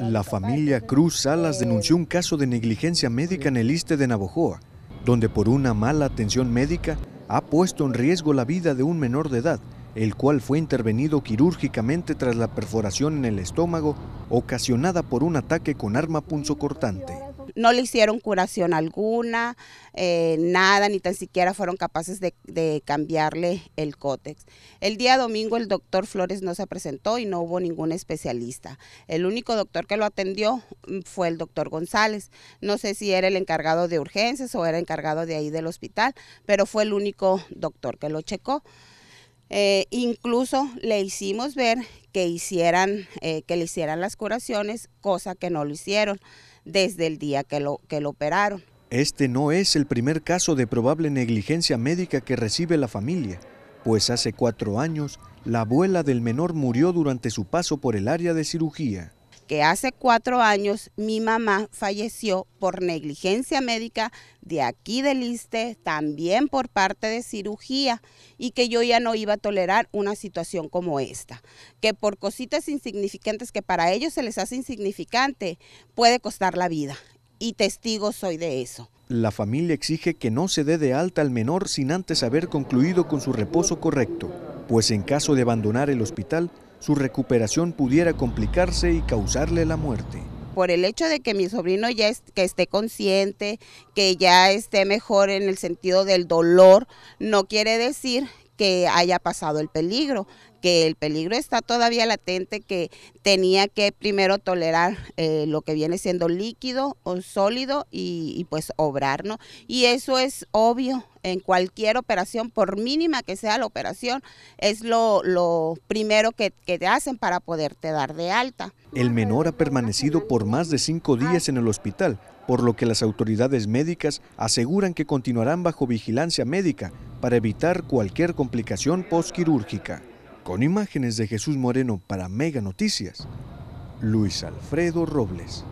La familia Cruz Salas eh, denunció un caso de negligencia médica en el Iste de Navojoa, donde por una mala atención médica ha puesto en riesgo la vida de un menor de edad, el cual fue intervenido quirúrgicamente tras la perforación en el estómago ocasionada por un ataque con arma punzocortante no le hicieron curación alguna, eh, nada, ni tan siquiera fueron capaces de, de, cambiarle el cótex. El día domingo el doctor Flores no se presentó y no hubo ningún especialista. El único doctor que lo atendió mm, fue el doctor González. No sé si era el encargado de urgencias o era encargado de ahí del hospital, pero fue el único doctor que lo checó. Eh, incluso le hicimos ver que hicieran, eh, que le hicieran las curaciones, cosa que no lo hicieron desde el día que lo, que lo operaron. Este no es el primer caso de probable negligencia médica que recibe la familia, pues hace cuatro años la abuela del menor murió durante su paso por el área de cirugía que hace cuatro años mi mamá falleció por negligencia médica de aquí del ISTE, también por parte de cirugía, y que yo ya no iba a tolerar una situación como esta, que por cositas insignificantes que para ellos se les hace insignificante, puede costar la vida. Y testigo soy de eso. La familia exige que no se dé de alta al menor sin antes haber concluido con su reposo correcto pues en caso de abandonar el hospital, su recuperación pudiera complicarse y causarle la muerte por el hecho de que mi sobrino ya esté consciente, que ya esté mejor en el sentido del dolor, no quiere decir que haya pasado el peligro, que el peligro está todavía latente, que tenía que primero tolerar eh, lo que viene siendo líquido o sólido y, pues obrar, ¿no? Y eso es obvio en cualquier operación, por mínima que sea la operación, es lo, primero que, que te hacen para poderte dar de alta. El menor ha permanecido por más de cinco días en el hospital, por lo que las autoridades médicas aseguran que continuarán bajo vigilancia médica para evitar cualquier complicación postquirúrgica. Con imágenes de Jesús Moreno para Mega Noticias, Luis Alfredo Robles.